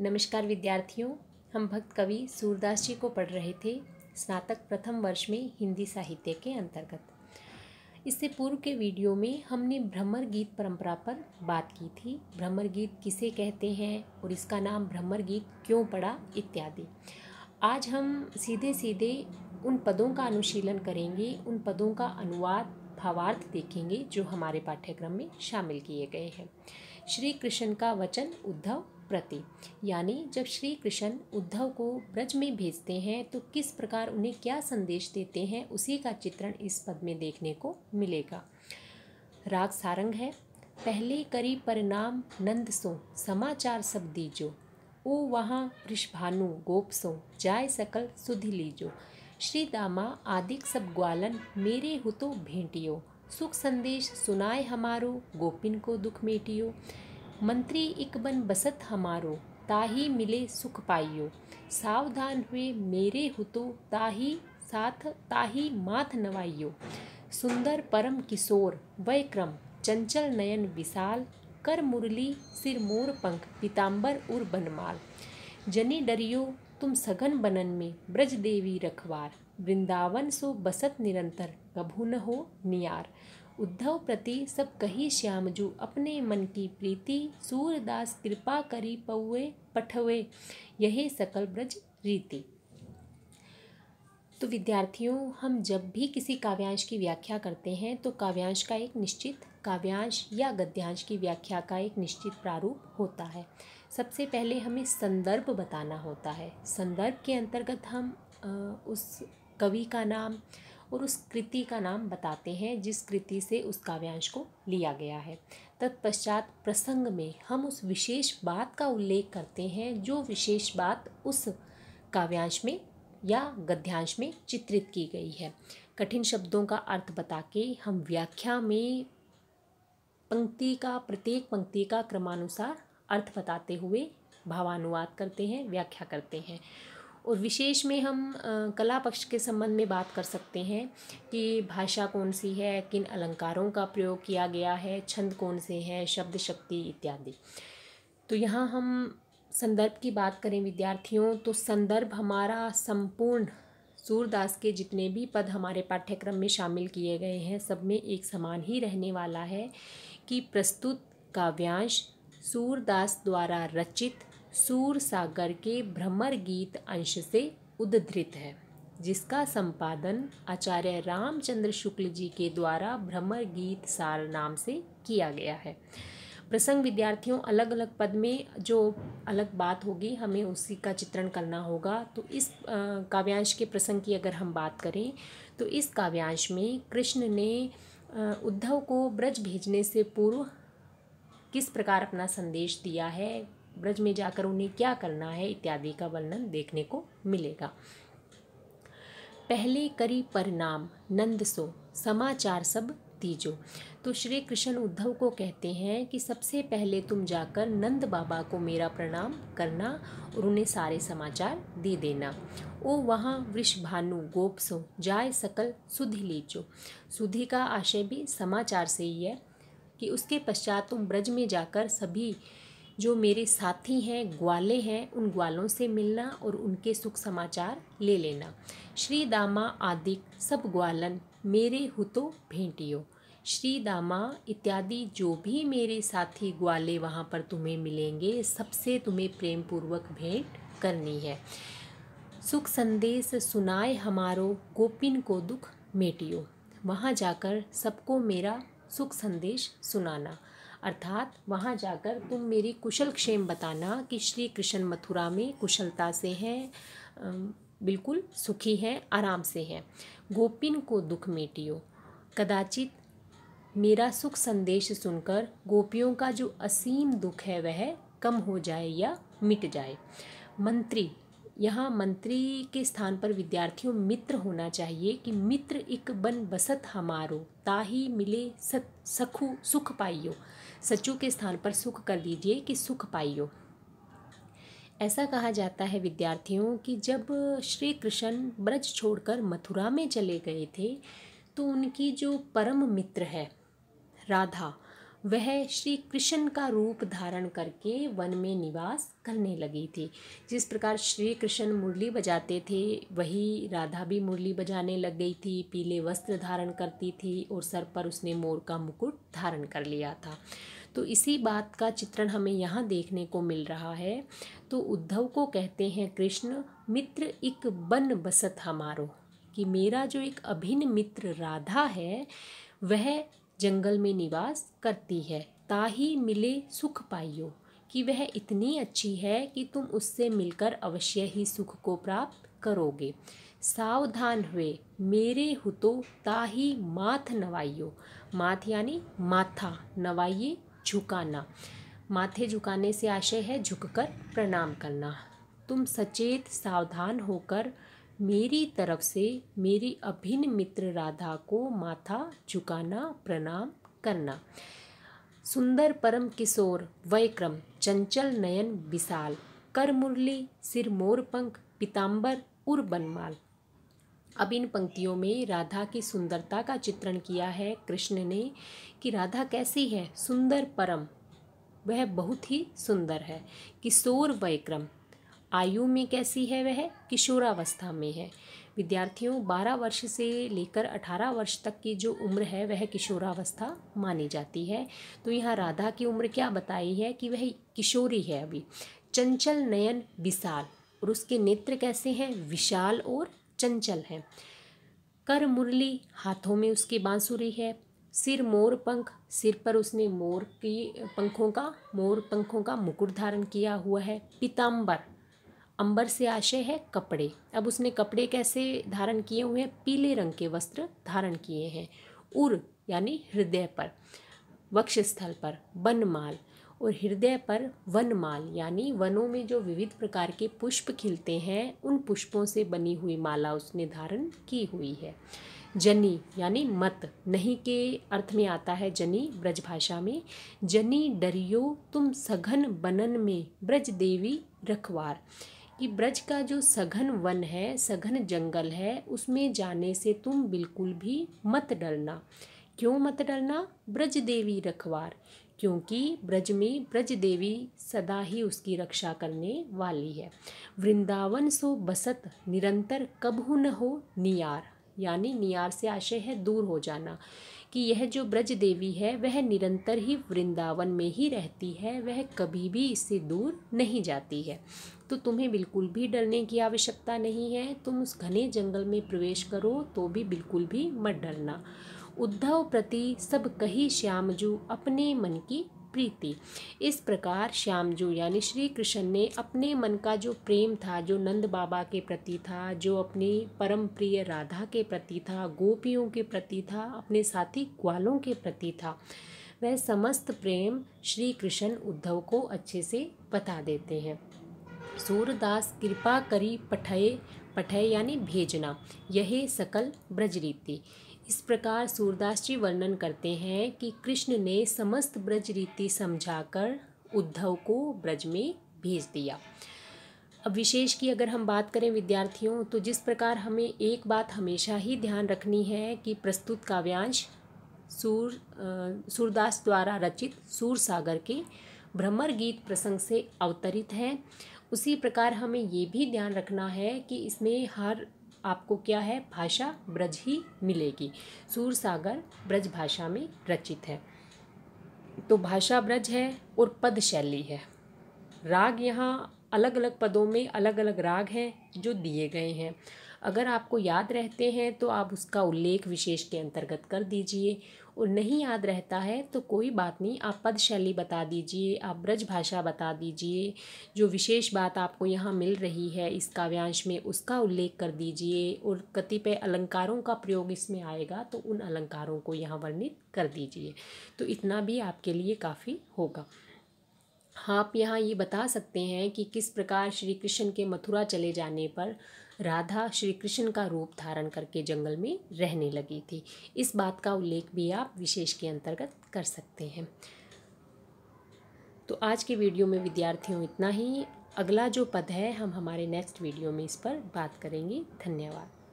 नमस्कार विद्यार्थियों हम भक्त कवि सूरदास जी को पढ़ रहे थे स्नातक प्रथम वर्ष में हिंदी साहित्य के अंतर्गत इससे पूर्व के वीडियो में हमने भ्रमर गीत परंपरा पर बात की थी भ्रमर गीत किसे कहते हैं और इसका नाम भ्रमर गीत क्यों पड़ा इत्यादि आज हम सीधे सीधे उन पदों का अनुशीलन करेंगे उन पदों का अनुवाद भावार्थ देखेंगे जो हमारे पाठ्यक्रम में शामिल किए गए हैं श्री कृष्ण का वचन उद्धव प्रति यानी जब श्री कृष्ण उद्धव को ब्रज में भेजते हैं तो किस प्रकार उन्हें क्या संदेश देते हैं उसी का चित्रण इस पद में देखने को मिलेगा राग सारंग है पहले करी परिणाम नंद सो समाचार सब दीजो ओ वहाँ वृषभानु गोप सो जाय सकल सुधि लीजो श्री दामा आदिक सब ग्वालन मेरे हुतो भेंटियो सुख संदेश सुनाए हमारो गोपिन को दुख मेटियो मंत्री एक बन बसत हमारो ताही मिले सुख पाइयो सावधान हुए मेरे हुतो ताही साथ ताही माथ नवाइयो सुंदर परम किशोर वय क्रम चंचल नयन विशाल कर मुरली सिर मोर पंख पीताम्बर उर बनमाल जनी डरियो तुम सघन बनन में ब्रज देवी रखवार वृंदावन सो बसत निरंतर कभू न हो नियार उद्धव प्रति सब कही श्याम जू अपने मन की प्रीति सूरदास कृपा करी पौए पठवे यही सकल ब्रज रीति तो विद्यार्थियों हम जब भी किसी काव्यांश की व्याख्या करते हैं तो काव्यांश का एक निश्चित काव्यांश या गद्यांश की व्याख्या का एक निश्चित प्रारूप होता है सबसे पहले हमें संदर्भ बताना होता है संदर्भ के अंतर्गत हम उस कवि का नाम और उस कृति का नाम बताते हैं जिस कृति से उस काव्यांश को लिया गया है तत्पश्चात प्रसंग में हम उस विशेष बात का उल्लेख करते हैं जो विशेष बात उस काव्यांश में या गद्यांश में चित्रित की गई है कठिन शब्दों का अर्थ बता के हम व्याख्या में पंक्ति का प्रत्येक पंक्ति का क्रमानुसार अर्थ बताते हुए भावानुवाद करते हैं व्याख्या करते हैं और विशेष में हम कला पक्ष के संबंध में बात कर सकते हैं कि भाषा कौन सी है किन अलंकारों का प्रयोग किया गया है छंद कौन से हैं शब्द शक्ति इत्यादि तो यहाँ हम संदर्भ की बात करें विद्यार्थियों तो संदर्भ हमारा संपूर्ण सूरदास के जितने भी पद हमारे पाठ्यक्रम में शामिल किए गए हैं सब में एक समान ही रहने वाला है कि प्रस्तुत काव्यांश सूरदास द्वारा रचित सूर सागर के भ्रमर गीत अंश से उद्धृत है जिसका संपादन आचार्य रामचंद्र शुक्ल जी के द्वारा भ्रमर गीत सार नाम से किया गया है प्रसंग विद्यार्थियों अलग अलग पद में जो अलग बात होगी हमें उसी का चित्रण करना होगा तो इस काव्यांश के प्रसंग की अगर हम बात करें तो इस काव्यांश में कृष्ण ने उद्धव को ब्रज भेजने से पूर्व किस प्रकार अपना संदेश दिया है ब्रज में जाकर उन्हें क्या करना है इत्यादि का वर्णन देखने को मिलेगा पहले करी पर नाम नंद सो समाचार सब तीजो तो श्री कृष्ण उद्धव को कहते हैं कि सबसे पहले तुम जाकर नंद बाबा को मेरा प्रणाम करना और उन्हें सारे समाचार दे देना ओ वहाँ वृषभानु सो जाय सकल सुधि लीचो सुधि का आशय भी समाचार से ही है कि उसके पश्चात तुम ब्रज में जाकर सभी जो मेरे साथी हैं ग्वाले हैं उन ग्वालों से मिलना और उनके सुख समाचार ले लेना श्री दामा आदिक सब ग्वालन मेरे हुतो भेंटियो श्री दामा इत्यादि जो भी मेरे साथी ग्वाले वहाँ पर तुम्हें मिलेंगे सबसे तुम्हें प्रेम पूर्वक भेंट करनी है सुख संदेश सुनाए हमारो गोपिन को दुख मेटियो वहाँ जाकर सबको मेरा सुख संदेश सुनाना अर्थात वहाँ जाकर तुम मेरी कुशल क्षेम बताना कि श्री कृष्ण मथुरा में कुशलता से हैं बिल्कुल सुखी हैं आराम से हैं गोपिन को दुख मेटियो कदाचित मेरा सुख संदेश सुनकर गोपियों का जो असीम दुख है वह कम हो जाए या मिट जाए मंत्री यहाँ मंत्री के स्थान पर विद्यार्थियों मित्र होना चाहिए कि मित्र एक बन बसत हमारो ताही मिले सत सखु सुख पाइयो सचु के स्थान पर सुख कर दीजिए कि सुख पाइयो ऐसा कहा जाता है विद्यार्थियों कि जब श्री कृष्ण ब्रज छोड़कर मथुरा में चले गए थे तो उनकी जो परम मित्र है राधा वह श्री कृष्ण का रूप धारण करके वन में निवास करने लगी थी जिस प्रकार श्री कृष्ण मुरली बजाते थे वही राधा भी मुरली बजाने लग गई थी पीले वस्त्र धारण करती थी और सर पर उसने मोर का मुकुट धारण कर लिया था तो इसी बात का चित्रण हमें यहाँ देखने को मिल रहा है तो उद्धव को कहते हैं कृष्ण मित्र एक बन बसत हमारो कि मेरा जो एक अभिन्न मित्र राधा है वह जंगल में निवास करती है ताही मिले सुख पाइयो कि वह इतनी अच्छी है कि तुम उससे मिलकर अवश्य ही सुख को प्राप्त करोगे सावधान हुए मेरे हुतो ताही माथ नवाइयो माथ यानी माथा नवाइये झुकाना माथे झुकाने से आशय है झुककर प्रणाम करना तुम सचेत सावधान होकर मेरी तरफ से मेरी अभिन्न मित्र राधा को माथा झुकाना प्रणाम करना सुंदर परम किशोर वयक्रम चंचल नयन विशाल कर मुरली सिर मोर पंख पिताम्बर उर बनमाल अब इन पंक्तियों में राधा की सुंदरता का चित्रण किया है कृष्ण ने कि राधा कैसी है सुंदर परम वह बहुत ही सुंदर है किशोर वैक्रम आयु में कैसी है वह किशोरावस्था में है विद्यार्थियों 12 वर्ष से लेकर 18 वर्ष तक की जो उम्र है वह किशोरावस्था मानी जाती है तो यहाँ राधा की उम्र क्या बताई है कि वह किशोरी है अभी चंचल नयन विशाल और उसके नेत्र कैसे हैं विशाल और चंचल हैं कर मुरली हाथों में उसकी बांसुरी है सिर मोर पंख सिर पर उसने मोर की पंखों का मोर पंखों का मुकुट धारण किया हुआ है पीताम्बर अंबर से आशय है कपड़े अब उसने कपड़े कैसे धारण किए हुए हैं पीले रंग के वस्त्र धारण किए हैं उर यानी हृदय पर वक्षस्थल पर वनमाल और हृदय पर वनमाल यानी वनों में जो विविध प्रकार के पुष्प खिलते हैं उन पुष्पों से बनी हुई माला उसने धारण की हुई है जनी यानी मत नहीं के अर्थ में आता है जनी ब्रज भाषा में जनी डरियो तुम सघन बनन में ब्रज देवी रखवार कि ब्रज का जो सघन वन है सघन जंगल है उसमें जाने से तुम बिल्कुल भी मत डरना क्यों मत डरना ब्रज देवी रखवार क्योंकि ब्रज में ब्रज देवी सदा ही उसकी रक्षा करने वाली है वृंदावन सो बसत निरंतर कबहू न हो नियार यानी नियार से आशय है दूर हो जाना कि यह जो ब्रज देवी है वह निरंतर ही वृंदावन में ही रहती है वह कभी भी इससे दूर नहीं जाती है तो तुम्हें बिल्कुल भी डरने की आवश्यकता नहीं है तुम उस घने जंगल में प्रवेश करो तो भी बिल्कुल भी मत डरना उद्धव प्रति सब कही श्यामजू अपने मन की प्रीति इस प्रकार श्यामजू यानी श्री कृष्ण ने अपने मन का जो प्रेम था जो नंद बाबा के प्रति था जो अपनी परम प्रिय राधा के प्रति था गोपियों के प्रति था अपने साथी ग्वालों के प्रति था वह समस्त प्रेम श्री कृष्ण उद्धव को अच्छे से बता देते हैं सूरदास कृपा करी पठय पठय यानी भेजना यह सकल ब्रजरीति इस प्रकार सूरदास जी वर्णन करते हैं कि कृष्ण ने समस्त ब्रज रीति समझाकर उद्धव को ब्रज में भेज दिया अब विशेष की अगर हम बात करें विद्यार्थियों तो जिस प्रकार हमें एक बात हमेशा ही ध्यान रखनी है कि प्रस्तुत काव्यांश सूर सूरदास द्वारा रचित सूर सागर के भ्रमर गीत प्रसंग से अवतरित है उसी प्रकार हमें ये भी ध्यान रखना है कि इसमें हर आपको क्या है भाषा ब्रज ही मिलेगी सूर सागर ब्रज भाषा में रचित है तो भाषा ब्रज है और पद शैली है राग यहाँ अलग अलग पदों में अलग अलग राग हैं जो दिए गए हैं अगर आपको याद रहते हैं तो आप उसका उल्लेख विशेष के अंतर्गत कर दीजिए और नहीं याद रहता है तो कोई बात नहीं आप पद शैली बता दीजिए आप ब्रज भाषा बता दीजिए जो विशेष बात आपको यहाँ मिल रही है इस काव्यांश में उसका उल्लेख कर दीजिए और कतिपय अलंकारों का प्रयोग इसमें आएगा तो उन अलंकारों को यहाँ वर्णित कर दीजिए तो इतना भी आपके लिए काफ़ी होगा आप यहाँ ये बता सकते हैं कि किस प्रकार श्री कृष्ण के मथुरा चले जाने पर राधा श्री कृष्ण का रूप धारण करके जंगल में रहने लगी थी इस बात का उल्लेख भी आप विशेष के अंतर्गत कर सकते हैं तो आज के वीडियो में विद्यार्थियों इतना ही अगला जो पद है हम हमारे नेक्स्ट वीडियो में इस पर बात करेंगे धन्यवाद